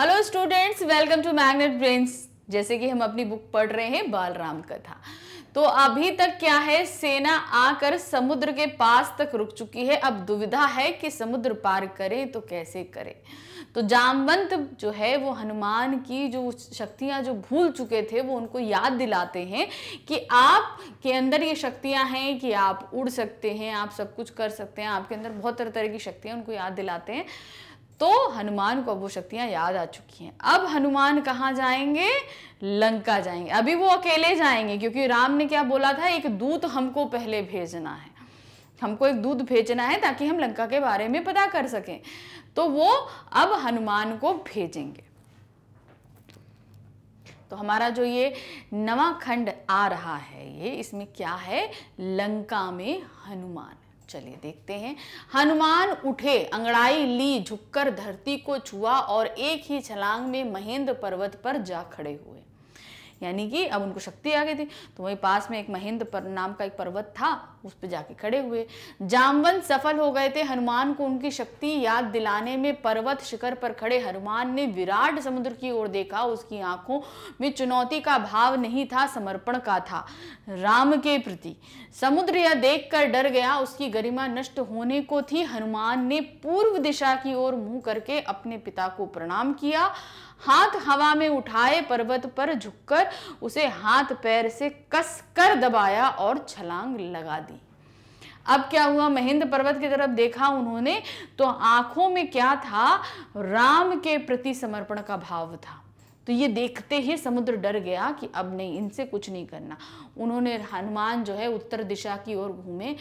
hello students welcome to Magnet Brains जैसे कि हम अपनी बुक पढ़ रहे हैं बालराम कथा तो अभी तक क्या है सेना आकर समुद्र के पास तक रुक चुकी है अब दुविधा है कि समुद्र पार करे तो कैसे करे तो जामवंत जो है वो हनुमान की जो शक्तियाँ जो भूल चुके थे वो उनको याद दिलाते हैं कि आप के अंदर ये शक्तियाँ हैं कि आप उड़ सकते हैं आप सब कुछ कर सकते हैं आपके अंदर बहुत तरह तरह की शक्तियाँ उनको याद दिलाते हैं तो हनुमान को अब वो शक्तियां याद आ चुकी हैं अब हनुमान कहाँ जाएंगे लंका जाएंगे अभी वो अकेले जाएंगे क्योंकि राम ने क्या बोला था एक दूत हमको पहले भेजना है हमको एक दूध भेजना है ताकि हम लंका के बारे में पता कर सकें तो वो अब हनुमान को भेजेंगे तो हमारा जो ये नवा खंड आ रहा है ये इसमें क्या है लंका में हनुमान चलिए देखते हैं हनुमान उठे अंगड़ाई ली झुककर धरती को छुआ और एक ही छलांग में महेंद्र पर्वत पर जा खड़े हुए यानी कि अब उनको शक्ति आ गई थी तो वही पास में एक महेंद्र पर नाम का एक पर्वत था उस पर जाके खड़े हुए जामवंत सफल हो गए थे हनुमान को उनकी शक्ति याद दिलाने में पर्वत शिखर पर खड़े हनुमान ने विराट समुद्र की ओर देखा उसकी आंखों में चुनौती का भाव नहीं था समर्पण का था राम के प्रति समुद्र यह देखकर डर गया उसकी गरिमा नष्ट होने को थी हनुमान ने पूर्व दिशा की ओर मुंह करके अपने पिता को प्रणाम किया हाथ हवा में उठाए पर्वत पर झुककर उसे हाथ पैर से कस कर दबाया और छलांग लगा दी अब क्या हुआ महेंद्र पर्वत की तरफ देखा उन्होंने तो आंखों में क्या था राम के प्रति समर्पण का भाव था तो ये देखते ही समुद्र डर गया कि अब नहीं इनसे कुछ नहीं करना उन्होंने हनुमान जो है उत्तर दिशा की ओर घूमे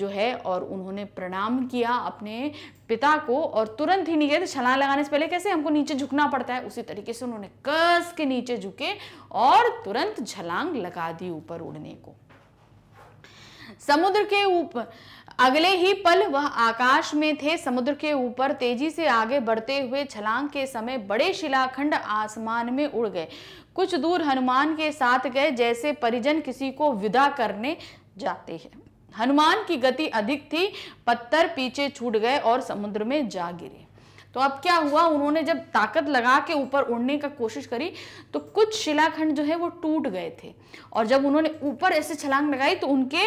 जो है और उन्होंने प्रणाम किया अपने पिता को और तुरंत ही नीचे छलांग लगाने से पहले कैसे हमको नीचे झुकना पड़ता है उसी तरीके से उन्होंने कस के नीचे झुके और तुरंत छलांग लगा दी ऊपर उड़ने को समुद्र के ऊपर अगले ही पल वह आकाश में थे समुद्र के ऊपर तेजी से आगे बढ़ते हुए छलांग के समय बड़े शिलाखंड आसमान में उड़ गए कुछ दूर हनुमान के साथ गए जैसे परिजन किसी को विदा करने जाते हैं हनुमान की गति अधिक थी पत्थर पीछे छूट गए और समुद्र में जा गिरे तो अब क्या हुआ उन्होंने जब ताकत लगा के ऊपर उड़ने का कोशिश करी तो कुछ शिलाखंड जो है वो टूट गए थे और जब उन्होंने ऊपर ऐसे छलांग लगाई तो उनके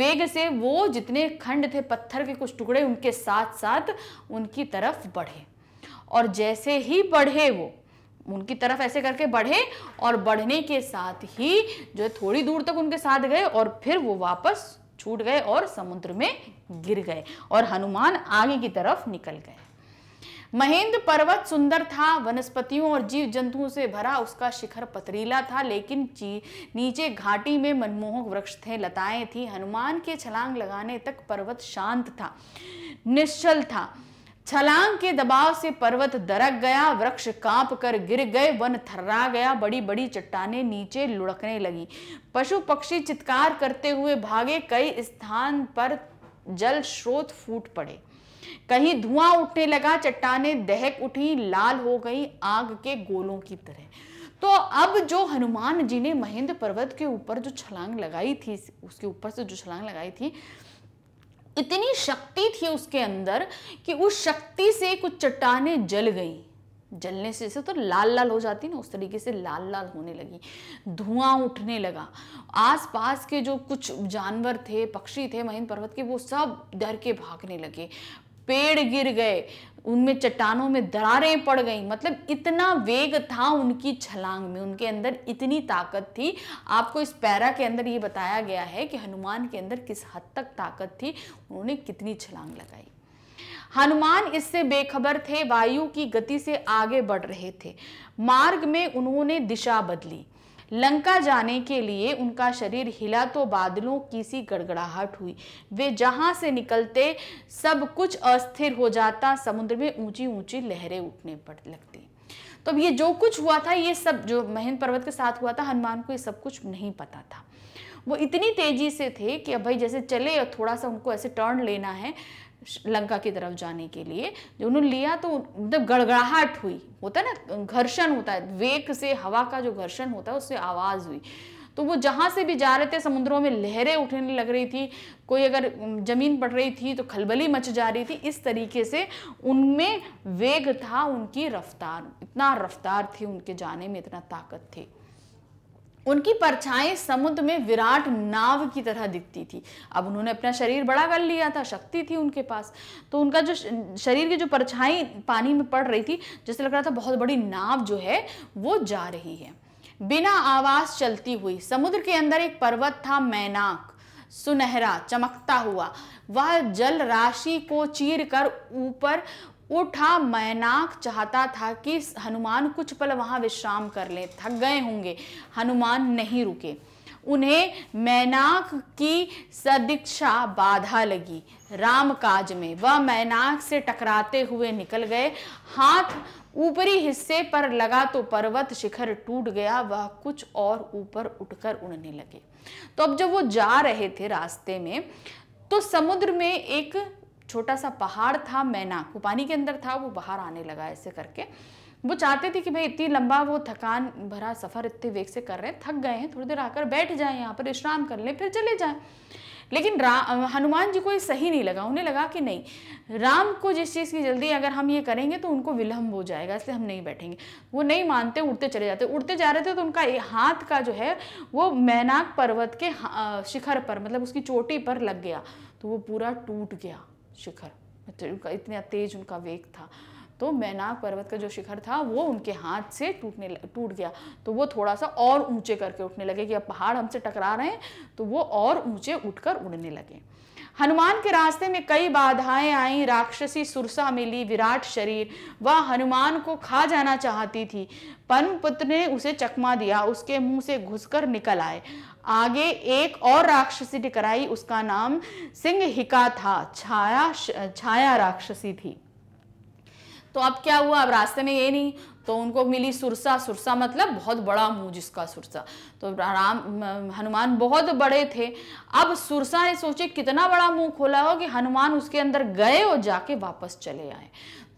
वेग से वो जितने खंड थे पत्थर के कुछ टुकड़े उनके साथ साथ उनकी तरफ बढ़े और जैसे ही बढ़े वो उनकी तरफ ऐसे करके बढ़े और बढ़ने के साथ ही जो है थोड़ी दूर तक उनके साथ गए और फिर वो वापस छूट गए और समुद्र में गिर गए और हनुमान आगे की तरफ निकल गए महेंद्र पर्वत सुंदर था वनस्पतियों और जीव जंतुओं से भरा उसका शिखर पथरीला था लेकिन नीचे घाटी में मनमोहक वृक्ष थे लताएं थी हनुमान के छलांग लगाने तक पर्वत शांत था निश्चल था छलांग के दबाव से पर्वत दरक गया वृक्ष कांप कर गिर गए वन थर्रा गया बड़ी बड़ी चट्टाने नीचे लुढ़कने लगी पशु पक्षी चित्कार करते हुए भागे कई स्थान पर जल स्रोत फूट पड़े कहीं धुआं उठने लगा चट्टाने दहक उठी लाल हो गई आग के गोलों की तरह तो अब जो हनुमान जी ने महेंद्र पर्वत के ऊपर जो छलांग लगाई थी उसके ऊपर से जो छलांग लगाई थी इतनी शक्ति थी उसके अंदर कि उस शक्ति से कुछ चट्टाने जल गई जलने से तो लाल लाल हो जाती ना उस तरीके से लाल लाल होने लगी धुआं उठने लगा आसपास के जो कुछ जानवर थे पक्षी थे महेंद्र पर्वत के वो सब डर के भागने लगे पेड़ गिर गए उनमें चट्टानों में दरारें पड़ गई मतलब इतना वेग था उनकी छलांग में उनके अंदर इतनी ताकत थी आपको इस पैरा के अंदर ये बताया गया है कि हनुमान के अंदर किस हद तक ताकत थी उन्होंने कितनी छलांग लगाई हनुमान इससे बेखबर थे वायु की गति से आगे बढ़ रहे थे मार्ग में उन्होंने दिशा बदली लंका जाने के लिए उनका शरीर हिला तो बादलों की सी गड़गड़ाहट हुई वे जहाँ से निकलते सब कुछ अस्थिर हो जाता समुद्र में ऊंची ऊंची लहरें उठने पड़ लगती तो अब ये जो कुछ हुआ था ये सब जो महेंद्र पर्वत के साथ हुआ था हनुमान को ये सब कुछ नहीं पता था वो इतनी तेजी से थे कि अब भाई जैसे चले और थोड़ा सा उनको ऐसे टर्न लेना है लंका की तरफ जाने के लिए जो उन्होंने लिया तो मतलब गड़गड़ाहट हुई होता है ना घर्षण होता है वेग से हवा का जो घर्षण होता है उससे आवाज़ हुई तो वो जहाँ से भी जा रहे थे समुद्रों में लहरें उठने लग रही थी कोई अगर ज़मीन पड़ रही थी तो खलबली मच जा रही थी इस तरीके से उनमें वेग था उनकी रफ्तार इतना रफ्तार थी उनके जाने में इतना ताकत थी उनकी परछाएं समुद्र में विराट नाव की तरह दिखती थी अब उन्होंने अपना शरीर बड़ा कर लिया था शक्ति थी उनके पास तो उनका जो शरीर की जो परछाई पानी में पड़ रही थी जैसे लग रहा था बहुत बड़ी नाव जो है वो जा रही है बिना आवाज चलती हुई समुद्र के अंदर एक पर्वत था मैनाक सुनहरा चमकता हुआ वह जल राशि को चीर कर ऊपर उठा मैनाक चाहता था कि हनुमान कुछ पल वहाँ विश्राम कर लें थक गए होंगे हनुमान नहीं रुके उन्हें मैनाक की सदीक्षा बाधा लगी राम काज में वह मैनाक से टकराते हुए निकल गए हाथ ऊपरी हिस्से पर लगा तो पर्वत शिखर टूट गया वह कुछ और ऊपर उठकर उड़ने लगे तो अब जब वो जा रहे थे रास्ते में तो समुद्र में एक छोटा सा पहाड़ था मैना वो पानी के अंदर था वो बाहर आने लगा ऐसे करके वो चाहते थे कि भाई इतनी लंबा वो थकान भरा सफ़र इतने वेग से कर रहे हैं थक गए हैं थोड़ी देर आकर बैठ जाएं यहाँ पर विश्राम कर लें फिर चले जाएं लेकिन हनुमान जी को ये सही नहीं लगा उन्हें लगा कि नहीं राम को जिस चीज़ की जल्दी अगर हम ये करेंगे तो उनको विलम्ब हो जाएगा इसलिए हम नहीं बैठेंगे वो नहीं मानते उड़ते चले जाते उड़ते जा रहे थे तो उनका हाथ का जो है वो मैनाक पर्वत के शिखर पर मतलब उसकी चोटी पर लग गया तो वो पूरा टूट गया शिखर मतलब उनका इतना तेज उनका वेग था तो मैनाक पर्वत का जो शिखर था वो उनके हाथ से टूटने टूट गया तो वो थोड़ा सा और ऊंचे करके उठने लगे कि अब पहाड़ हमसे टकरा रहे हैं तो वो और ऊंचे उठकर उड़ने लगे हनुमान के रास्ते में कई बाधाएं आईं राक्षसी सुरसा मिली विराट शरीर वह हनुमान को खा जाना चाहती थी पन पुत्र ने उसे चकमा दिया उसके मुंह से घुसकर निकल आए आगे एक और राक्षसी टिकराई उसका नाम सिंह हिका था छाया छाया राक्षसी थी तो अब क्या हुआ अब रास्ते में ये नहीं तो उनको मिली सुरसा सुरसा मतलब बहुत बड़ा मुंह जिसका सुरसा तो राम हनुमान बहुत बड़े थे अब सुरसा ने सोचे कितना बड़ा मुंह खोला हो कि हनुमान उसके अंदर गए और जाके वापस चले आए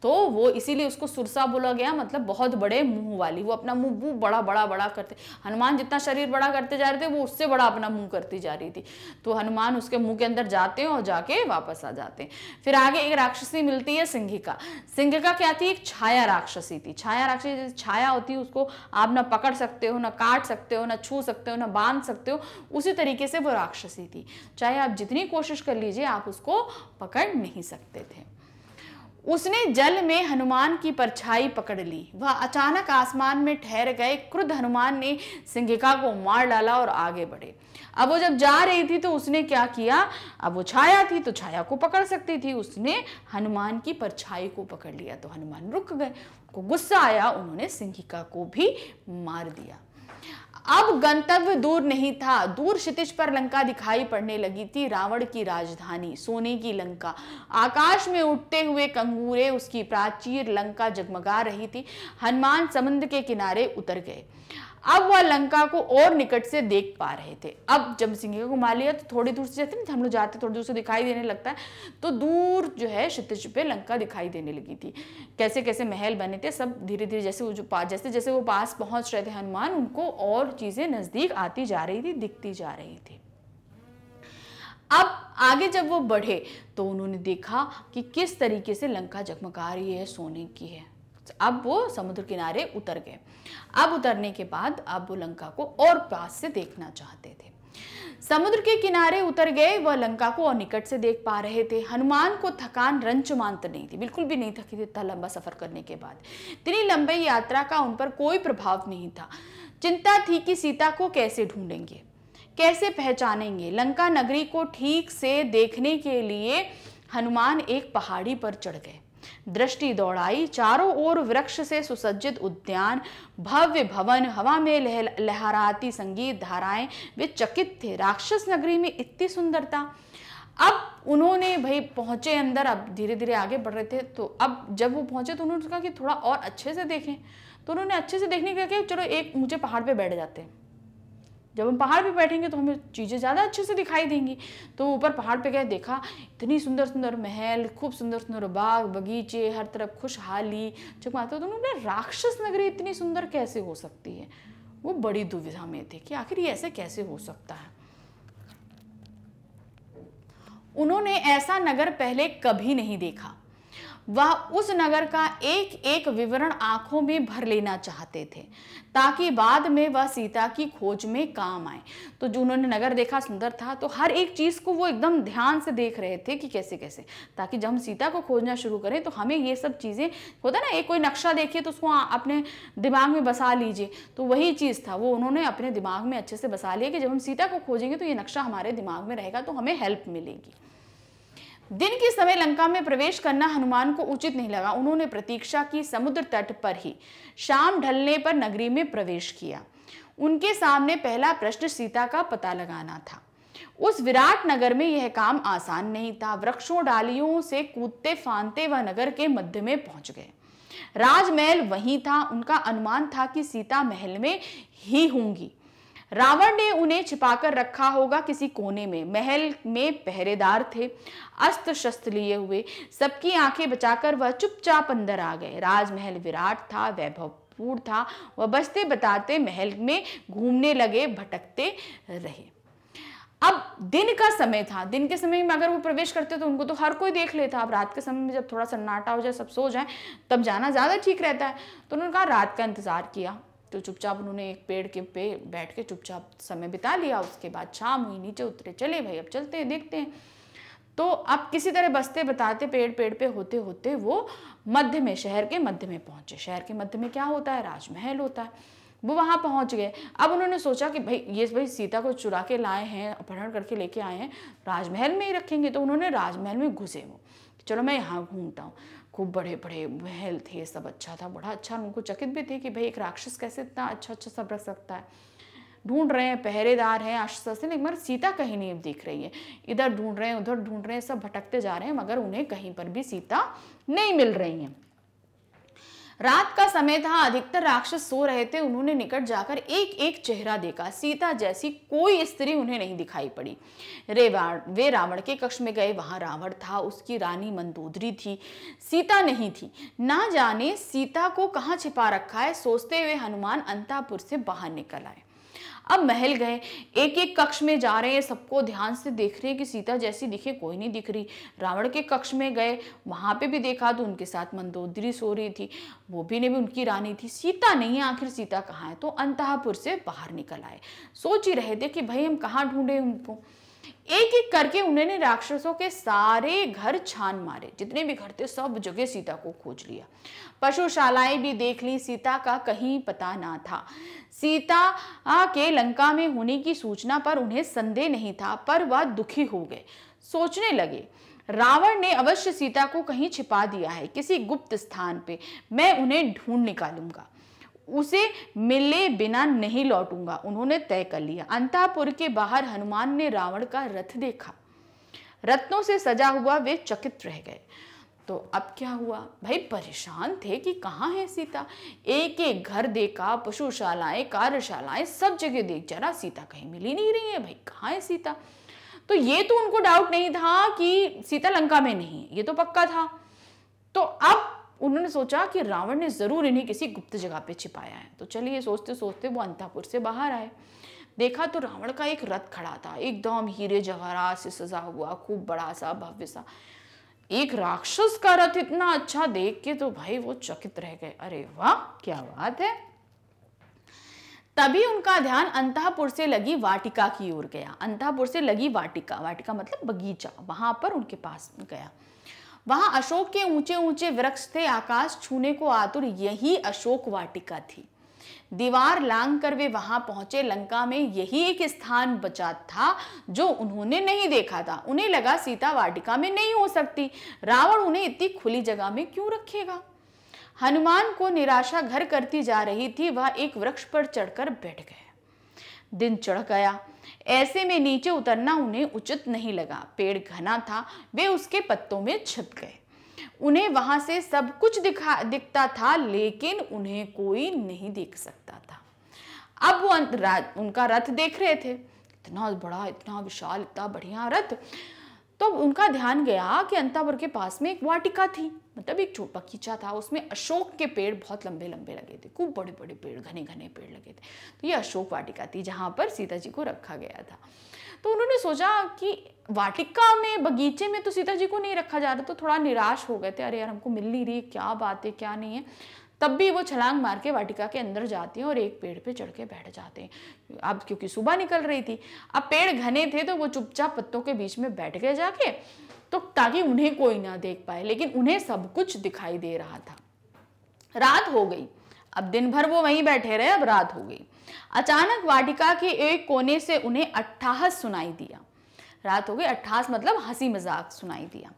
तो वो इसीलिए उसको सुरसा बोला गया मतलब बहुत बड़े मुंह वाली वो अपना मुंह वो बड़ा बड़ा बड़ा करते हनुमान जितना शरीर बड़ा करते जा रहे थे वो उससे बड़ा अपना मुंह करती जा रही थी तो हनुमान उसके मुंह के अंदर जाते हैं और जाके वापस आ जाते हैं फिर आगे एक राक्षसी मिलती है सिंघिका सिंघिका क्या थी एक छाया राक्षसी थी छाया राक्षसी छाया होती उसको आप ना पकड़ सकते हो ना काट सकते हो ना छू सकते हो ना बांध सकते हो उसी तरीके से वो राक्षसी थी चाहे आप जितनी कोशिश कर लीजिए आप उसको पकड़ नहीं सकते थे उसने जल में हनुमान की परछाई पकड़ ली वह अचानक आसमान में ठहर गए क्रुद्ध हनुमान ने सिंघिका को मार डाला और आगे बढ़े अब वो जब जा रही थी तो उसने क्या किया अब वो छाया थी तो छाया को पकड़ सकती थी उसने हनुमान की परछाई को पकड़ लिया तो हनुमान रुक गए उनको गुस्सा आया उन्होंने सिंघिका को भी मार दिया अब गंतव्य दूर नहीं था दूर क्षितिज पर लंका दिखाई पड़ने लगी थी रावण की राजधानी सोने की लंका आकाश में उठते हुए कंगूरे उसकी प्राचीर लंका जगमगा रही थी हनुमान समुद्र के किनारे उतर गए अब वह लंका को और निकट से देख पा रहे थे अब जब सिंह को मार लिया तो थोड़ी दूर से जाते ना हम लोग जाते थोड़ी दूर से दिखाई देने लगता है तो दूर जो है क्षितिज पे लंका दिखाई देने लगी थी कैसे कैसे महल बने थे सब धीरे धीरे जैसे वो जो पास जैसे जैसे वो पास पहुंच रहे थे हनुमान उनको और चीज़ें नज़दीक आती जा रही थी दिखती जा रही थी अब आगे जब वो बढ़े तो उन्होंने देखा कि किस तरीके से लंका जगमगा रही है सोने की है अब वो समुद्र किनारे उतर गए अब उतरने के बाद अबू लंका को और पास से देखना चाहते थे समुद्र के किनारे उतर गए वह लंका को और निकट से देख पा रहे थे हनुमान को थकान रंचमांत नहीं थी बिल्कुल भी नहीं थकी थी इतना लंबा सफर करने के बाद इतनी लंबी यात्रा का उन पर कोई प्रभाव नहीं था चिंता थी कि सीता को कैसे ढूंढेंगे कैसे पहचानेंगे लंका नगरी को ठीक से देखने के लिए हनुमान एक पहाड़ी पर चढ़ गए दृष्टि दौड़ाई चारों ओर वृक्ष से सुसज्जित उद्यान भव्य भवन हवा में लह, लहराती संगीत धाराएं वे चकित थे राक्षस नगरी में इतनी सुंदरता अब उन्होंने भाई पहुंचे अंदर अब धीरे धीरे आगे बढ़ रहे थे तो अब जब वो पहुंचे तो उन्होंने कहा कि थोड़ा और अच्छे से देखें तो उन्होंने अच्छे से देखने के लिए चलो एक ऊंचे पहाड़ पे बैठ जाते हैं जब हम पहाड़ पे बैठेंगे तो हमें चीज़ें ज़्यादा अच्छे से दिखाई देंगी तो ऊपर पहाड़ पे गए देखा इतनी सुंदर सुंदर महल खूब सुंदर सुंदर बाग बगीचे हर तरफ खुशहाली हो तो उन्होंने राक्षस नगरी इतनी सुंदर कैसे हो सकती है वो बड़ी दुविधा में थे कि आखिर ये ऐसे कैसे हो सकता है उन्होंने ऐसा नगर पहले कभी नहीं देखा वह उस नगर का एक एक विवरण आंखों में भर लेना चाहते थे ताकि बाद में वह सीता की खोज में काम आए तो जो उन्होंने नगर देखा सुंदर था तो हर एक चीज़ को वो एकदम ध्यान से देख रहे थे कि कैसे कैसे ताकि जब हम सीता को खोजना शुरू करें तो हमें ये सब चीज़ें होता ना एक कोई नक्शा देखिए तो उसको अपने दिमाग में बसा लीजिए तो वही चीज़ था वो उन्होंने अपने दिमाग में अच्छे से बसा लिया कि जब हम सीता को खोजेंगे तो ये नक्शा हमारे दिमाग में रहेगा तो हमें हेल्प मिलेगी दिन के समय लंका में प्रवेश करना हनुमान को उचित नहीं लगा उन्होंने प्रतीक्षा की समुद्र तट पर ही शाम ढलने पर नगरी में प्रवेश किया उनके सामने पहला प्रश्न सीता का पता लगाना था उस विराट नगर में यह काम आसान नहीं था वृक्षों डालियों से कूदते फांदते वह नगर के मध्य में पहुंच गए राजमहल वहीं था उनका अनुमान था कि सीता महल में ही होंगी रावण ने उन्हें छिपाकर रखा होगा किसी कोने में महल में पहरेदार थे अस्त्र शस्त्र लिए हुए सबकी आंखें बचाकर वह चुपचाप अंदर आ गए राजमहल विराट था वैभव पूर्ण था वह बचते बताते महल में घूमने लगे भटकते रहे अब दिन का समय था दिन के समय में अगर वो प्रवेश करते तो उनको तो हर कोई देख लेता अब रात के समय में जब थोड़ा सन्नाटा हो जाए सब सो जाए तब जाना ज़्यादा ठीक रहता है तो उन्होंने कहा रात का इंतज़ार किया तो चुपचाप उन्होंने एक पेड़ के पे बैठ के चुपचाप समय बिता लिया उसके बाद शाम हुई नीचे उतरे चले भाई अब चलते हैं देखते हैं तो अब किसी तरह बसते बताते पेड़ पेड़ पे होते होते वो मध्य में शहर के मध्य में पहुंचे शहर के मध्य में क्या होता है राजमहल होता है वो वहाँ पहुँच गए अब उन्होंने सोचा कि भाई ये भाई सीता को चुरा के लाए हैं अपहरण करके लेके आए हैं राजमहल में ही रखेंगे तो उन्होंने राजमहल में घुसे वो चलो मैं यहाँ घूमता हूँ खूब बड़े बड़े महल थे सब अच्छा था बड़ा अच्छा उनको चकित भी थे कि भाई एक राक्षस कैसे इतना अच्छा अच्छा सब रख सकता है ढूंढ रहे हैं पहरेदार हैं आश्वासन से मगर सीता कहीं नहीं दिख रही है इधर ढूंढ रहे हैं उधर ढूंढ रहे हैं सब भटकते जा रहे हैं मगर उन्हें कहीं पर भी सीता नहीं मिल रही हैं रात का समय था अधिकतर राक्षस सो रहे थे उन्होंने निकट जाकर एक एक चेहरा देखा सीता जैसी कोई स्त्री उन्हें नहीं दिखाई पड़ी रे वे रावण के कक्ष में गए वहां रावण था उसकी रानी मंदोदरी थी सीता नहीं थी ना जाने सीता को कहाँ छिपा रखा है सोचते हुए हनुमान अंतापुर से बाहर निकल आए अब महल गए एक एक कक्ष में जा रहे हैं सबको ध्यान से देख रहे हैं कि सीता जैसी दिखे कोई नहीं दिख रही रावण के कक्ष में गए वहाँ पे भी देखा तो उनके साथ मंदोदरी सो रही थी वो भी ने भी उनकी रानी थी सीता नहीं है आखिर सीता कहाँ है तो अंतहापुर से बाहर निकल आए सोच ही रहे थे कि भाई हम कहाँ ढूंढे उनको एक एक करके उन्होंने राक्षसों के सारे घर छान मारे जितने भी घर थे सब जगह सीता को खोज लिया पशुशालाएं भी देख ली सीता का कहीं पता ना था सीता के लंका में होने की सूचना पर उन्हें संदेह नहीं था पर वह दुखी हो गए सोचने लगे रावण ने अवश्य सीता को कहीं छिपा दिया है किसी गुप्त स्थान पे मैं उन्हें ढूंढ निकालूंगा उसे मिले बिना नहीं लौटूंगा उन्होंने तय कर लिया अंतापुर के बाहर हनुमान ने रावण का रथ देखा रत्नों से सजा हुआ वे चकित रह गए तो अब क्या हुआ भाई परेशान थे कि कहाँ है सीता एक एक घर देखा पशुशालाएं कार्यशालाएं सब जगह देख जरा सीता कहीं मिली नहीं रही है भाई कहाँ है सीता तो ये तो उनको डाउट नहीं था कि सीता लंका में नहीं है ये तो पक्का था तो अब उन्होंने सोचा कि रावण ने ज़रूर इन्हें किसी गुप्त जगह पे छिपाया है तो चलिए सोचते सोचते वो अंतापुर से बाहर आए देखा तो रावण का एक रथ खड़ा था एकदम हीरे जवहरा से सजा हुआ खूब बड़ा सा भव्य सा एक राक्षस का रथ इतना अच्छा देख के तो भाई वो चकित रह गए अरे वाह क्या बात है तभी उनका ध्यान अंतापुर से लगी वाटिका की ओर गया अंतापुर से लगी वाटिका वाटिका मतलब बगीचा वहां पर उनके पास गया वहां अशोक के ऊंचे ऊंचे वृक्ष थे आकाश छूने को आतुर यही अशोक वाटिका थी दीवार लांग कर वे वहां पहुंचे लंका में यही एक स्थान बचा था जो उन्होंने नहीं देखा था उन्हें लगा सीता वाटिका में नहीं हो सकती रावण उन्हें इतनी खुली जगह में क्यों रखेगा हनुमान को निराशा घर करती जा रही थी वह एक वृक्ष पर चढ़कर बैठ गए दिन चढ़ गया ऐसे में नीचे उतरना उन्हें उचित नहीं लगा पेड़ घना था वे उसके पत्तों में छिप गए उन्हें वहां से सब कुछ दिखा दिखता था लेकिन उन्हें कोई नहीं देख सकता था अब वो उनका रथ देख रहे थे इतना बड़ा इतना विशाल इतना बढ़िया रथ तो उनका ध्यान गया कि अंतापुर के पास में एक वाटिका थी मतलब एक छोटा बगीचा था उसमें अशोक के पेड़ बहुत लंबे लंबे लगे थे खूब बड़े बड़े पेड़ घने घने पेड़ लगे थे तो ये अशोक वाटिका थी जहाँ पर सीता जी को रखा गया था तो उन्होंने सोचा कि वाटिका में बगीचे में तो सीता जी को नहीं रखा जा रहा तो थोड़ा निराश हो गए थे अरे यार हमको मिल नहीं रही क्या बात है क्या नहीं है तब भी वो छलांग मार के वाटिका के अंदर जाते हैं और एक पेड़ पे चढ़ के बैठ जाते हैं अब क्योंकि सुबह निकल रही थी अब पेड़ घने थे तो वो चुपचाप पत्तों के बीच में बैठ गए जाके तो ताकि उन्हें कोई ना देख पाए लेकिन उन्हें सब कुछ दिखाई दे रहा था रात हो गई अब दिन भर वो वहीं बैठे रहे अब रात हो गई अचानक वाटिका के एक कोने से उन्हें अट्ठाहस सुनाई दिया रात हो गई अट्ठास मतलब हंसी मजाक सुनाई दिया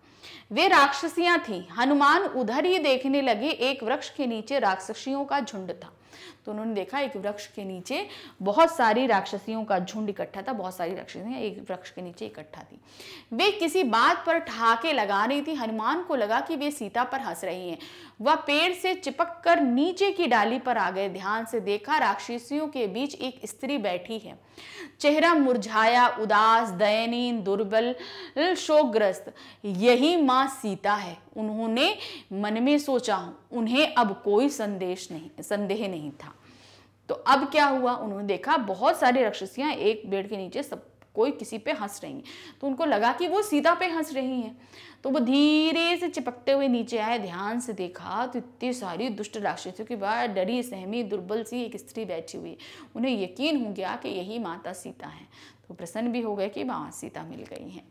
वे राक्षसियां थी हनुमान उधर ही देखने लगे एक वृक्ष के नीचे राक्षसियों का झुंड था तो उन्होंने देखा एक वृक्ष के नीचे बहुत सारी राक्षसियों का झुंड इकट्ठा था बहुत सारी राक्षसियाँ एक वृक्ष के नीचे इकट्ठा थी वे किसी बात पर ठहाके लगा रही थी हनुमान को लगा कि वे सीता पर हंस रही हैं वह पेड़ से चिपक कर नीचे की डाली पर आ गए ध्यान से देखा राक्षसियों के बीच एक स्त्री बैठी है चेहरा मुरझाया उदास दयनीन दुर्बल शोकग्रस्त यही माँ सीता है उन्होंने मन में सोचा उन्हें अब कोई संदेश नहीं संदेह नहीं था तो अब क्या हुआ उन्होंने देखा बहुत सारी राक्षसियाँ एक पेड़ के नीचे सब कोई किसी पे हंस रही हैं तो उनको लगा कि वो सीता पे हंस रही हैं तो वो धीरे से चिपकते हुए नीचे आए ध्यान से देखा तो इतनी सारी दुष्ट राक्षसियों की बार डरी सहमी दुर्बल सी एक स्त्री बैठी हुई उन्हें यकीन हो गया कि यही माता सीता हैं तो प्रसन्न भी हो गए कि माँ सीता मिल गई हैं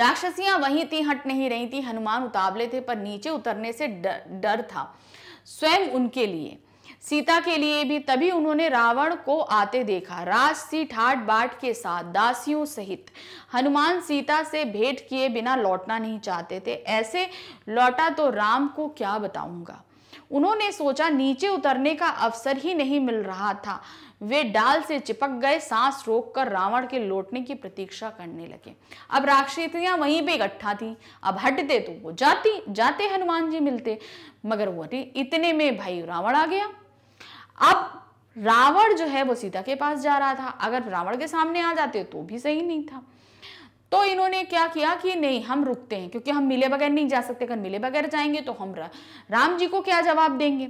राक्षसियाँ वहीं थी हट नहीं रही थी हनुमान उतावले थे पर नीचे उतरने से डर डर था स्वयं उनके लिए सीता के लिए भी तभी उन्होंने रावण को आते देखा राज सी ठाट बाट के साथ दासियों सहित हनुमान सीता से भेंट किए बिना लौटना नहीं चाहते थे ऐसे लौटा तो राम को क्या बताऊंगा उन्होंने सोचा नीचे उतरने का अवसर ही नहीं मिल रहा था वे डाल से चिपक गए सांस रोककर रावण के लौटने की प्रतीक्षा करने लगे अब राक्षसियां वहीं पे इकट्ठा थी अब हटते तो वो जाती जाते हनुमान जी मिलते मगर वो इतने में भाई रावण आ गया अब रावण जो है वो सीता के पास जा रहा था अगर रावण के सामने आ जाते तो भी सही नहीं था तो इन्होंने क्या किया कि नहीं हम रुकते हैं क्योंकि हम मिले बगैर नहीं जा सकते अगर मिले बगैर जाएंगे तो हम रा, राम जी को क्या जवाब देंगे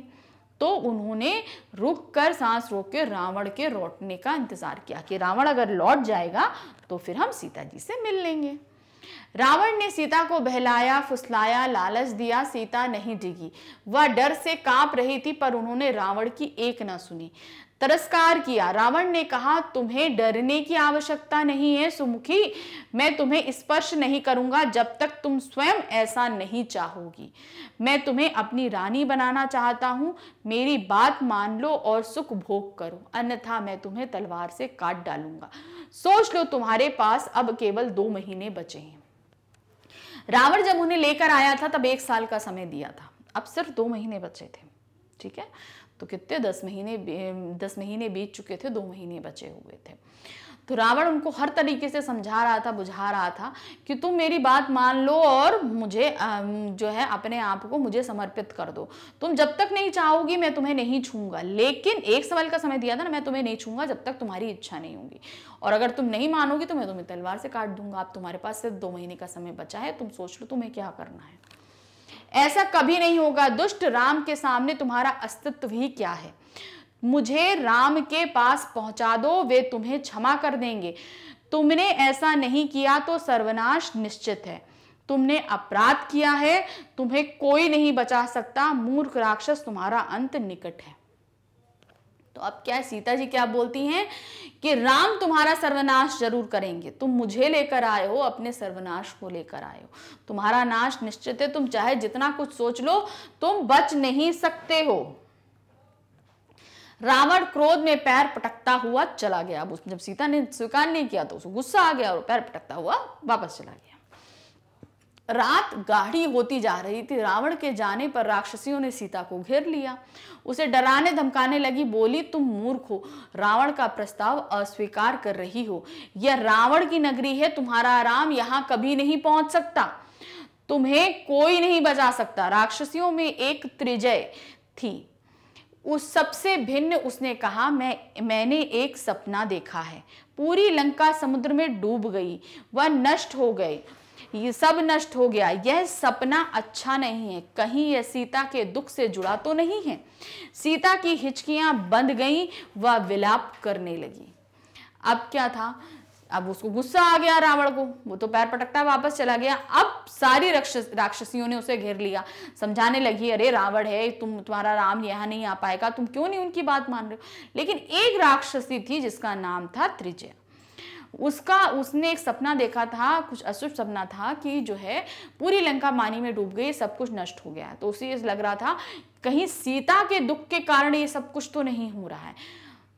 तो उन्होंने रुक कर सांस रोक के रावण के लौटने का इंतजार किया कि रावण अगर लौट जाएगा तो फिर हम सीता जी से मिल लेंगे रावण ने सीता को बहलाया फुसलाया लालच दिया सीता नहीं डिगी वह डर से कांप रही थी पर उन्होंने रावण की एक ना सुनी तरस्कार किया रावण ने कहा तुम्हें डरने की आवश्यकता नहीं है सुमुखी मैं तुम्हें स्पर्श नहीं करूंगा जब तक तुम स्वयं ऐसा नहीं चाहोगी मैं तुम्हें अपनी रानी बनाना चाहता हूं मेरी बात मान लो और सुख भोग करो अन्यथा मैं तुम्हें तलवार से काट डालूंगा सोच लो तुम्हारे पास अब केवल दो महीने बचे हैं रावण जब उन्हें लेकर आया था तब एक साल का समय दिया था अब सिर्फ दो महीने बचे थे ठीक है तो कितने दस महीने दस महीने बीत चुके थे दो महीने बचे हुए थे तो रावण उनको हर तरीके से समझा रहा था बुझा रहा था कि तुम मेरी बात मान लो और मुझे जो है अपने आप को मुझे समर्पित कर दो तुम जब तक नहीं चाहोगी मैं तुम्हें नहीं छूंगा लेकिन एक सवाल का समय दिया था ना मैं तुम्हें नहीं छूंगा जब तक तुम्हारी इच्छा नहीं होगी और अगर तुम नहीं मानोगी तो मैं तुम्हें तलवार से काट दूंगा आप तुम्हारे पास सिर्फ दो महीने का समय बचा है तुम सोच लो तुम्हें क्या करना है ऐसा कभी नहीं होगा दुष्ट राम के सामने तुम्हारा अस्तित्व ही क्या है मुझे राम के पास पहुंचा दो वे तुम्हें क्षमा कर देंगे तुमने ऐसा नहीं किया तो सर्वनाश निश्चित है तुमने अपराध किया है तुम्हें कोई नहीं बचा सकता मूर्ख राक्षस तुम्हारा अंत निकट है तो अब क्या है सीता जी क्या बोलती हैं कि राम तुम्हारा सर्वनाश जरूर करेंगे तुम मुझे लेकर आए हो अपने सर्वनाश को लेकर आए हो तुम्हारा नाश निश्चित है तुम चाहे जितना कुछ सोच लो तुम बच नहीं सकते हो रावण क्रोध में पैर पटकता हुआ चला गया अब जब सीता ने स्वीकार नहीं किया तो उसको गुस्सा आ गया और पैर पटकता हुआ वापस चला गया रात गाढ़ी होती जा रही थी रावण के जाने पर राक्षसियों ने सीता को घेर लिया उसे डराने धमकाने लगी बोली तुम मूर्ख हो रावण का प्रस्ताव अस्वीकार कर रही हो यह रावण की नगरी है तुम्हारा आराम यहाँ कभी नहीं पहुंच सकता तुम्हें कोई नहीं बचा सकता राक्षसियों में एक त्रिजय थी उस सबसे भिन्न उसने कहा मैं मैंने एक सपना देखा है पूरी लंका समुद्र में डूब गई वह नष्ट हो गए ये सब नष्ट हो गया यह सपना अच्छा नहीं है कहीं यह सीता के दुख से जुड़ा तो नहीं है सीता की हिचकियां बंद गई वह विलाप करने लगी अब क्या था अब उसको गुस्सा आ गया रावण को वो तो पैर पटकता वापस चला गया अब सारी राक्षस राक्षसियों ने उसे घेर लिया समझाने लगी अरे रावण है तुम तुम्हारा राम यहाँ नहीं आ पाएगा तुम क्यों नहीं उनकी बात मान रहे हो लेकिन एक राक्षसी थी जिसका नाम था त्रिजया उसका उसने एक सपना देखा था कुछ अशुभ सपना था कि जो है पूरी लंका पानी में डूब गई सब कुछ नष्ट हो गया तो उसे लग रहा था कहीं सीता के दुख के कारण ये सब कुछ तो नहीं हो रहा है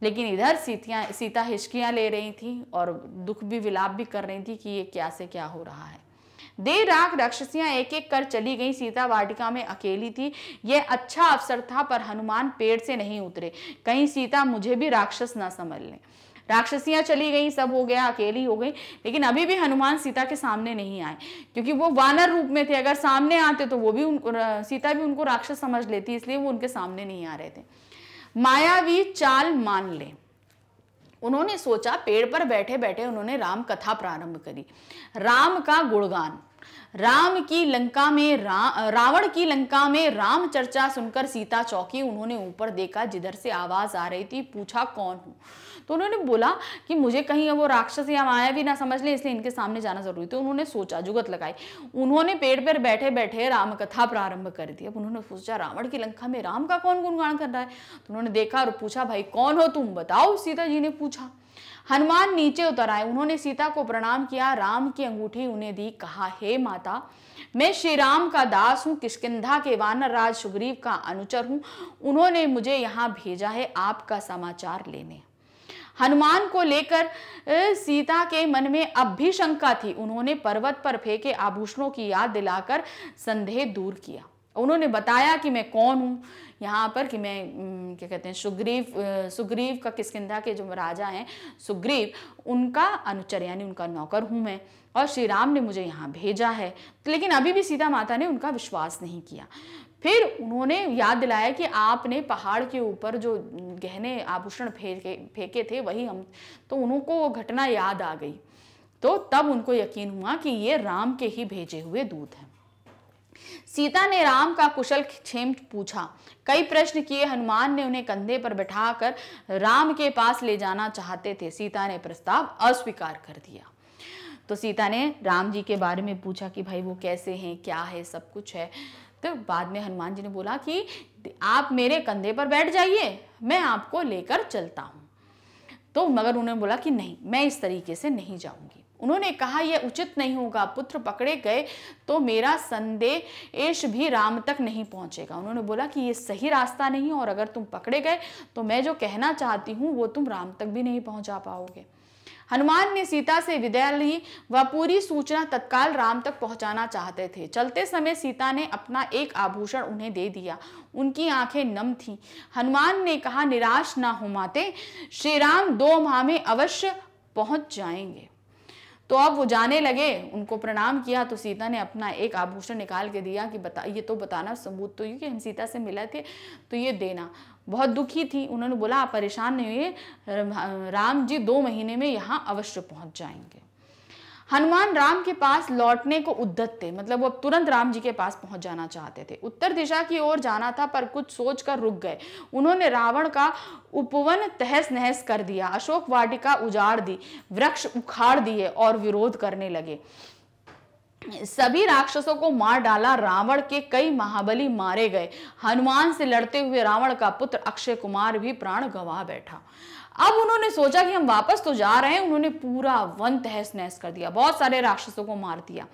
लेकिन इधर सीतियाँ सीता हिचकियाँ ले रही थी और दुख भी विलाप भी कर रही थी कि ये क्या से क्या हो रहा है देर रात राक्षसियां एक एक कर चली गईं सीता वाटिका में अकेली थी यह अच्छा अवसर था पर हनुमान पेड़ से नहीं उतरे कहीं सीता मुझे भी राक्षस ना समझ लें राक्षसियाँ चली गई सब हो गया अकेली हो गई लेकिन अभी भी हनुमान सीता के सामने नहीं आए क्योंकि वो वानर रूप में थे अगर सामने आते तो वो भी उन सीता भी उनको राक्षस समझ लेती इसलिए वो उनके सामने नहीं आ रहे थे मायावी चाल मान ले उन्होंने सोचा पेड़ पर बैठे बैठे उन्होंने राम कथा प्रारंभ करी राम का गुणगान राम की लंका में रा, रावण की लंका में राम चर्चा सुनकर सीता चौकी उन्होंने ऊपर देखा जिधर से आवाज आ रही थी पूछा कौन हूं तो उन्होंने बोला कि मुझे कहीं वो राक्षस या माया भी ना समझ ले इसलिए इनके सामने जाना जरूरी था तो उन्होंने सोचा जुगत लगाई उन्होंने पेड़ पर बैठे बैठे राम कथा प्रारंभ कर दी अब उन्होंने सोचा रावण की लंका में राम का कौन गुणगान कर रहा है तो उन्होंने देखा और पूछा भाई कौन हो तुम बताओ सीता जी ने पूछा हनुमान नीचे उतर आए उन्होंने सीता को प्रणाम किया राम की अंगूठी उन्हें दी कहा हे माता मैं श्री राम का दास हूँ किशकिंधा के वानर राज सुग्रीव का अनुचर हूँ उन्होंने मुझे यहाँ भेजा है आपका समाचार लेने हनुमान को लेकर सीता के मन में अब भी शंका थी उन्होंने पर्वत पर फेंके आभूषणों की याद दिलाकर संदेह दूर किया उन्होंने बताया कि मैं कौन हूँ यहाँ पर कि मैं क्या कहते हैं सुग्रीव सुग्रीव का किसकिंधा के जो राजा हैं सुग्रीव उनका अनुचर यानी उनका नौकर हूँ मैं और श्री राम ने मुझे यहाँ भेजा है लेकिन अभी भी सीता माता ने उनका विश्वास नहीं किया फिर उन्होंने याद दिलाया कि आपने पहाड़ के ऊपर जो गहने आभूषण फेंके फेंके थे वही हम तो उनको वो घटना याद आ गई तो तब उनको यकीन हुआ कि ये राम के ही भेजे हुए दूत हैं सीता ने राम का कुशल क्षेम पूछा कई प्रश्न किए हनुमान ने उन्हें कंधे पर कर राम के पास ले जाना चाहते थे सीता ने प्रस्ताव अस्वीकार कर दिया तो सीता ने राम जी के बारे में पूछा कि भाई वो कैसे हैं क्या है सब कुछ है तो बाद में हनुमान जी ने बोला कि आप मेरे कंधे पर बैठ जाइए मैं आपको लेकर चलता हूँ तो मगर उन्होंने बोला कि नहीं मैं इस तरीके से नहीं जाऊंगी उन्होंने कहा यह उचित नहीं होगा पुत्र पकड़े गए तो मेरा संदेश भी राम तक नहीं पहुंचेगा उन्होंने बोला कि ये सही रास्ता नहीं और अगर तुम पकड़े गए तो मैं जो कहना चाहती हूँ वो तुम राम तक भी नहीं पहुंचा पाओगे हनुमान ने सीता से विदया ली व पूरी सूचना तत्काल राम तक पहुंचाना चाहते थे चलते समय सीता ने अपना एक आभूषण उन्हें दे दिया उनकी आंखें नम थीं हनुमान ने कहा निराश ना हो माते श्री राम दो माह में अवश्य पहुंच जाएंगे तो अब वो जाने लगे उनको प्रणाम किया तो सीता ने अपना एक आभूषण निकाल के दिया कि बता ये तो बताना सबूत तो ये कि हम सीता से मिले थे तो ये देना बहुत दुखी थी उन्होंने बोला आप परेशान नहीं हुए राम जी दो महीने में यहाँ अवश्य पहुँच जाएंगे हनुमान राम के पास लौटने को उद्दत थे मतलब वो अब तुरंत राम जी के पास पहुंच जाना चाहते थे उत्तर दिशा की ओर जाना था पर कुछ सोच कर रुक गए उन्होंने रावण का उपवन तहस नहस कर दिया अशोक वाटिका उजाड़ दी वृक्ष उखाड़ दिए और विरोध करने लगे सभी राक्षसों को मार डाला रावण के कई महाबली मारे गए हनुमान से लड़ते हुए रावण का पुत्र अक्षय कुमार भी प्राण गंवा बैठा अब उन्होंने सोचा कि हम वापस तो जा रहे हैं उन्होंने पूरा वन तहस नहस कर दिया बहुत सारे राक्षसों को मार दिया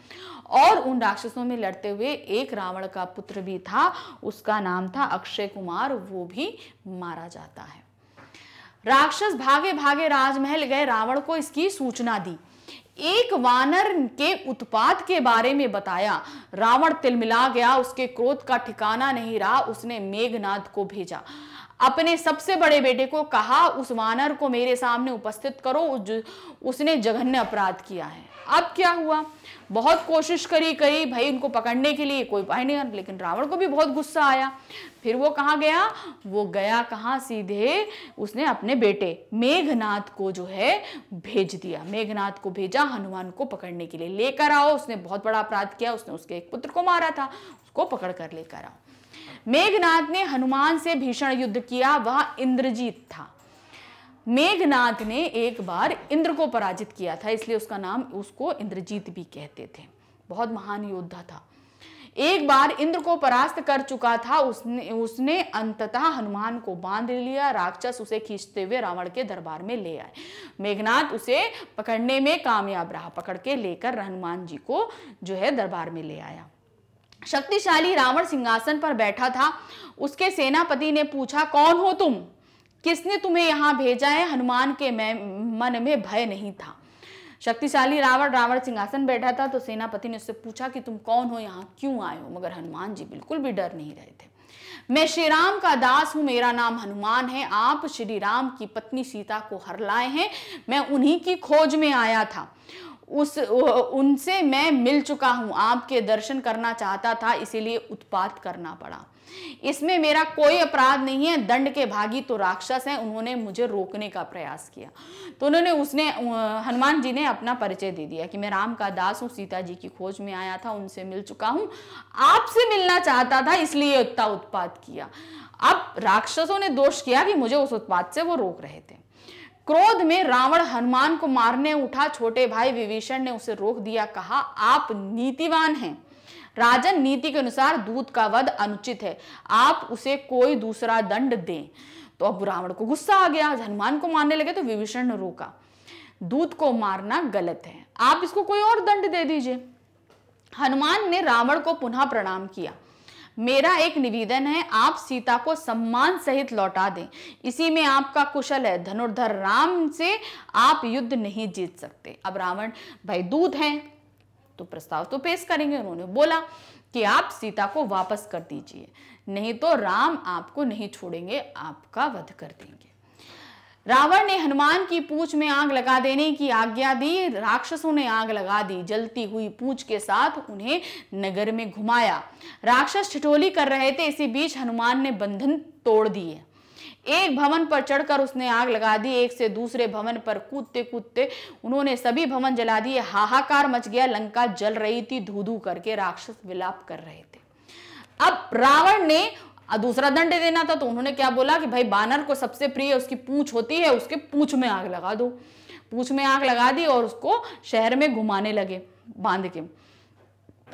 और उन राक्षसों में लड़ते हुए एक रावण का पुत्र भी था उसका नाम था अक्षय कुमार वो भी मारा जाता है राक्षस भागे भागे राजमहल गए रावण को इसकी सूचना दी एक वानर के उत्पात के बारे में बताया रावण तिलमिला गया उसके क्रोध का ठिकाना नहीं रहा उसने मेघनाथ को भेजा अपने सबसे बड़े बेटे को कहा उस वानर को मेरे सामने उपस्थित करो उसने जघन्य अपराध किया है अब क्या हुआ बहुत कोशिश करी करी भाई उनको पकड़ने के लिए कोई भाई नहीं लेकिन रावण को भी बहुत गुस्सा आया फिर वो कहाँ गया वो गया कहाँ सीधे उसने अपने बेटे मेघनाथ को जो है भेज दिया मेघनाथ को भेजा हनुमान को पकड़ने के लिए लेकर आओ उसने बहुत बड़ा अपराध किया उसने उसके एक पुत्र को मारा था उसको पकड़ कर लेकर आओ मेघनाथ ने हनुमान से भीषण युद्ध किया वह इंद्रजीत था मेघनाथ ने एक बार इंद्र को पराजित किया था इसलिए उसका नाम उसको इंद्रजीत भी कहते थे बहुत महान योद्धा था एक बार इंद्र को परास्त कर चुका था उसने उसने अंततः हनुमान को बांध लिया राक्षस उसे खींचते हुए रावण के दरबार में ले आए मेघनाथ उसे पकड़ने में कामयाब रहा पकड़ के लेकर हनुमान जी को जो है दरबार में ले आया शक्तिशाली रावण सिंहासन पर बैठा था उसके सेनापति ने पूछा कौन हो तुम किसने तुम्हें यहाँ भेजा है हनुमान के मन में भय नहीं था शक्तिशाली रावण रावण सिंहासन बैठा था तो सेनापति ने उससे पूछा कि तुम कौन हो यहाँ क्यों आए हो मगर हनुमान जी बिल्कुल भी डर नहीं रहे थे मैं श्री राम का दास हूँ मेरा नाम हनुमान है आप श्री राम की पत्नी सीता को हर लाए हैं मैं उन्हीं की खोज में आया था उस उनसे मैं मिल चुका हूँ आपके दर्शन करना चाहता था इसीलिए उत्पात करना पड़ा इसमें मेरा कोई अपराध नहीं है दंड के भागी तो राक्षस हैं उन्होंने मुझे रोकने का प्रयास किया तो उन्होंने उसने हनुमान जी ने अपना परिचय दे दिया कि मैं राम का दास हूँ सीता जी की खोज में आया था उनसे मिल चुका हूँ आपसे मिलना चाहता था इसलिए इतना उत्पाद किया अब राक्षसों ने दोष किया कि मुझे उस उत्पाद से वो रोक रहे थे क्रोध में रावण हनुमान को मारने उठा छोटे भाई विभीषण ने उसे रोक दिया कहा आप नीतिवान हैं राजन नीति के अनुसार दूत का वध अनुचित है आप उसे कोई दूसरा दंड दें तो अब रावण को गुस्सा आ गया हनुमान को मारने लगे तो विभीषण ने रोका दूत को मारना गलत है आप इसको कोई और दंड दे दीजिए हनुमान ने रावण को पुनः प्रणाम किया मेरा एक निवेदन है आप सीता को सम्मान सहित लौटा दें इसी में आपका कुशल है धनुर्धर राम से आप युद्ध नहीं जीत सकते अब रावण भाई दूत हैं तो प्रस्ताव तो पेश करेंगे उन्होंने बोला कि आप सीता को वापस कर दीजिए नहीं तो राम आपको नहीं छोड़ेंगे आपका वध कर देंगे रावण ने हनुमान की पूछ में आग लगा देने की आज्ञा दी राक्षसों ने आग लगा दी जलती हुई पूछ के साथ उन्हें नगर में घुमाया राक्षस ठिठोली कर रहे थे इसी बीच हनुमान ने बंधन तोड़ दिए एक भवन पर चढ़कर उसने आग लगा दी एक से दूसरे भवन पर कूदते कूदते उन्होंने सभी भवन जला दिए हाहाकार मच गया लंका जल रही थी धू धू करके राक्षस विलाप कर रहे थे अब रावण ने दूसरा दंड देना था तो उन्होंने क्या बोला कि भाई बानर को सबसे प्रिय उसकी पूछ होती है उसके पूछ में आग लगा दो पूछ में आग लगा दी और उसको शहर में घुमाने लगे बांध के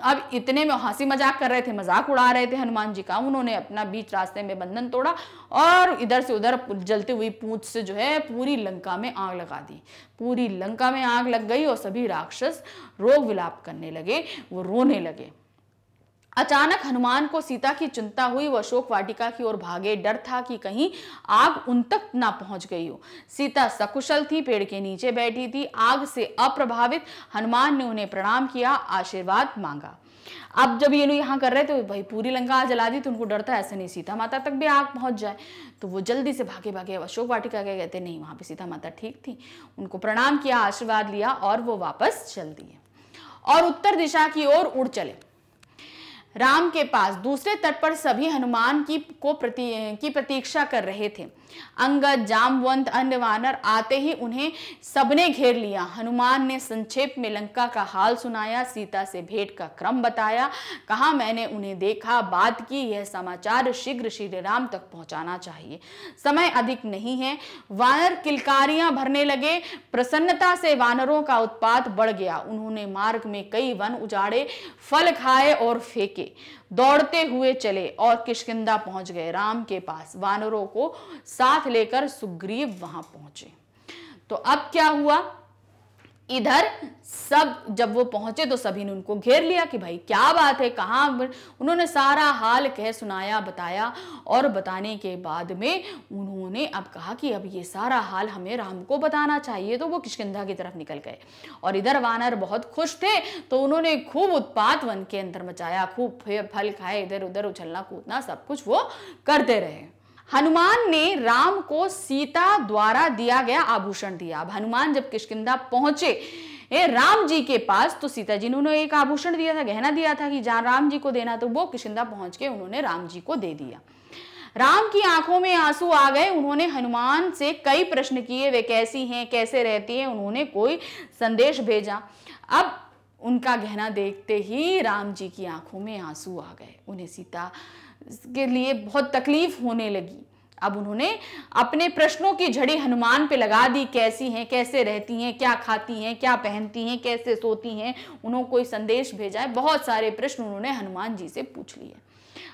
अब इतने में हंसी मजाक कर रहे थे मजाक उड़ा रहे थे हनुमान जी का उन्होंने अपना बीच रास्ते में बंधन तोड़ा और इधर से उधर जलती हुई पूछ से जो है पूरी लंका में आग लगा दी पूरी लंका में आग लग गई और सभी राक्षस रोग विलाप करने लगे वो रोने लगे अचानक हनुमान को सीता की चिंता हुई वह अशोक वाटिका की ओर भागे डर था कि कहीं आग उन तक ना पहुंच गई हो सीता सकुशल थी पेड़ के नीचे बैठी थी आग से अप्रभावित हनुमान ने उन्हें प्रणाम किया आशीर्वाद मांगा अब जब ये लोग यहाँ कर रहे थे भाई पूरी लंका जला दी तो उनको डर था ऐसे नहीं सीता माता तक भी आग पहुँच जाए तो वो जल्दी से भागे भागे अशोक वाटिका के कहते नहीं वहां पर सीता माता ठीक थी उनको प्रणाम किया आशीर्वाद लिया और वो वापस चल दिए और उत्तर दिशा की ओर उड़ चले राम के पास दूसरे तट पर सभी हनुमान की को प्रति की प्रतीक्षा कर रहे थे अंगद जामवंत अन्य वानर आते ही उन्हें सबने घेर लिया हनुमान ने संक्षेप में लंका का हाल सुनाया सीता से भेंट का क्रम बताया कहा मैंने उन्हें देखा बात की यह समाचार शीघ्र श्री राम तक पहुंचाना चाहिए समय अधिक नहीं है वानर किलकारियां भरने लगे प्रसन्नता से वानरों का उत्पात बढ़ गया उन्होंने मार्ग में कई वन उजाड़े फल खाए और फेंके दौड़ते हुए चले और किशकिंदा पहुंच गए राम के पास वानरों को साथ लेकर सुग्रीव वहां पहुंचे तो अब क्या हुआ इधर सब जब वो पहुंचे तो सभी ने उनको घेर लिया कि भाई क्या बात है कहाँ उन्होंने सारा हाल कह सुनाया बताया और बताने के बाद में उन्होंने अब कहा कि अब ये सारा हाल हमें राम को बताना चाहिए तो वो किशकंधा की तरफ निकल गए और इधर वानर बहुत खुश थे तो उन्होंने खूब उत्पात वन के अंदर मचाया खूब फल खाए इधर उधर उछलना कूदना सब कुछ वो करते रहे हनुमान ने राम को सीता द्वारा दिया गया आभूषण दिया अब हनुमान जब किशकिदा पहुंचे ए, राम जी के पास तो सीता जी ने उन्हें एक आभूषण दिया था गहना दिया था कि जहां राम जी को देना तो वो किशिंदा पहुंच के उन्होंने राम जी को दे दिया राम की आंखों में आंसू आ गए उन्होंने हनुमान से कई प्रश्न किए वे कैसी हैं कैसे रहती हैं उन्होंने कोई संदेश भेजा अब उनका गहना देखते ही राम जी की आंखों में आंसू आ गए उन्हें सीता के लिए बहुत तकलीफ होने लगी अब उन्होंने अपने प्रश्नों की झड़ी हनुमान पे लगा दी कैसी हैं कैसे रहती हैं क्या खाती हैं क्या पहनती हैं कैसे सोती हैं उन्होंने कोई संदेश भेजा है बहुत सारे प्रश्न उन्होंने हनुमान जी से पूछ लिए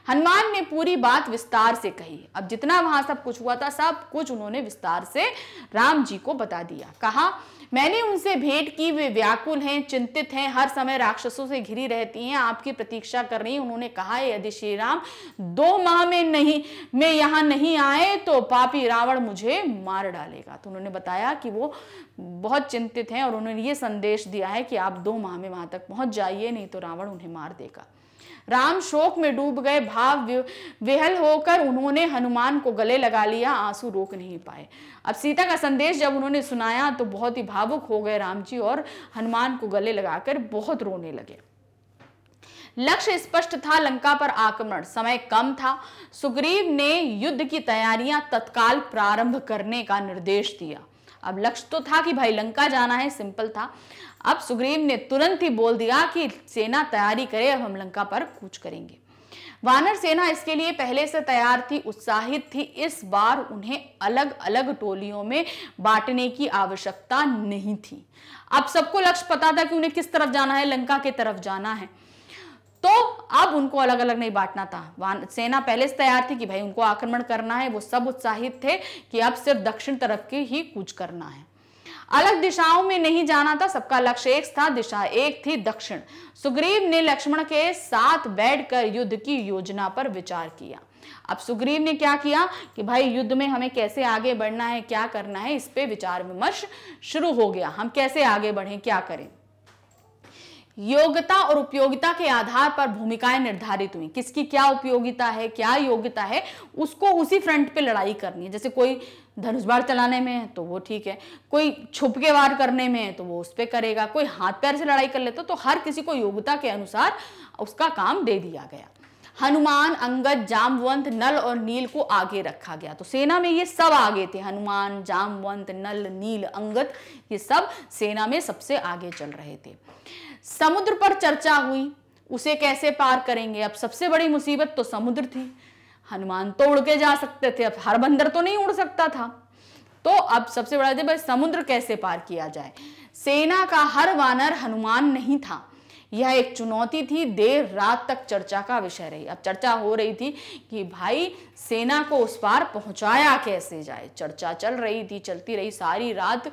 हनुमान ने पूरी बात विस्तार से कही अब जितना वहां सब कुछ हुआ था सब कुछ उन्होंने विस्तार से राम जी को बता दिया कहा मैंने उनसे भेंट की वे व्याकुल हैं चिंतित हैं हर समय राक्षसों से घिरी रहती हैं आपकी प्रतीक्षा कर रही उन्होंने कहा यदि श्री राम दो माह में नहीं मैं यहाँ नहीं आए तो पापी रावण मुझे मार डालेगा तो उन्होंने बताया कि वो बहुत चिंतित हैं और उन्होंने ये संदेश दिया है कि आप दो माह में वहाँ तक पहुँच जाइए नहीं तो रावण उन्हें मार देगा राम शोक में डूब गए भाव विहल होकर उन्होंने हनुमान को गले लगा लिया आंसू रोक नहीं पाए अब सीता का संदेश जब उन्होंने सुनाया तो बहुत ही भावुक हो गए राम जी और हनुमान को गले लगाकर बहुत रोने लगे लक्ष्य स्पष्ट था लंका पर आक्रमण समय कम था सुग्रीव ने युद्ध की तैयारियां तत्काल प्रारंभ करने का निर्देश दिया अब लक्ष्य तो था कि भाई लंका जाना है सिंपल था अब सुग्रीव ने तुरंत ही बोल दिया कि सेना तैयारी करे अब हम लंका पर कूच करेंगे वानर सेना इसके लिए पहले से तैयार थी उत्साहित थी इस बार उन्हें अलग अलग टोलियों में बांटने की आवश्यकता नहीं थी अब सबको लक्ष्य पता था कि उन्हें किस तरफ जाना है लंका के तरफ जाना है तो अब उनको अलग अलग नहीं बांटना था सेना पहले से तैयार थी कि भाई उनको आक्रमण करना है वो सब उत्साहित थे कि अब सिर्फ दक्षिण तरफ के ही कूच करना है अलग दिशाओं में नहीं जाना था सबका लक्ष्य एक था दिशा एक थी दक्षिण सुग्रीव ने लक्ष्मण के साथ बैठकर युद्ध की योजना पर विचार किया अब सुग्रीव ने क्या किया कि भाई युद्ध में हमें कैसे आगे बढ़ना है क्या करना है इस पे विचार विमर्श शुरू हो गया हम कैसे आगे बढ़े क्या करें योग्यता और उपयोगिता के आधार पर भूमिकाएं निर्धारित हुई किसकी क्या उपयोगिता है क्या योग्यता है उसको उसी फ्रंट पे लड़ाई करनी है जैसे कोई धनुष बार चलाने में तो वो ठीक है कोई छुप के वार करने में तो वो उस पर करेगा कोई हाथ पैर से लड़ाई कर लेता तो हर किसी को योग्यता के अनुसार उसका काम दे दिया गया हनुमान अंगद जामवंत नल और नील को आगे रखा गया तो सेना में ये सब आगे थे हनुमान जामवंत नल नील अंगद ये सब सेना में सबसे आगे चल रहे थे समुद्र पर चर्चा हुई उसे कैसे पार करेंगे अब सबसे बड़ी मुसीबत तो समुद्र थी हनुमान तो उड़ के जा सकते थे अब हर बंदर तो नहीं उड़ सकता था तो अब सबसे बड़ा भाई समुद्र कैसे पार किया जाए सेना का हर वानर हनुमान नहीं था यह एक चुनौती थी देर रात तक चर्चा का विषय रही अब चर्चा हो रही थी कि भाई सेना को उस पार पहुंचाया कैसे जाए चर्चा चल रही थी चलती रही सारी रात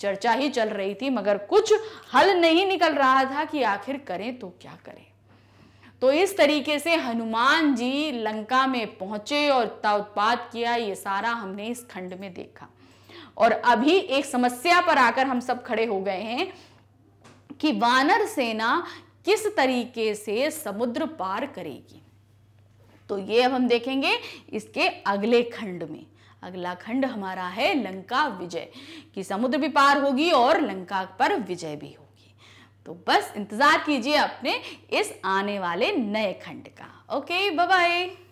चर्चा ही चल रही थी मगर कुछ हल नहीं निकल रहा था कि आखिर करें तो क्या करें तो इस तरीके से हनुमान जी लंका में पहुंचे और उत्पाद किया ये सारा हमने इस खंड में देखा और अभी एक समस्या पर आकर हम सब खड़े हो गए हैं कि वानर सेना किस तरीके से समुद्र पार करेगी तो ये अब हम देखेंगे इसके अगले खंड में अगला खंड हमारा है लंका विजय कि समुद्र भी पार होगी और लंका पर विजय भी होगी तो बस इंतज़ार कीजिए अपने इस आने वाले नए खंड का ओके बाय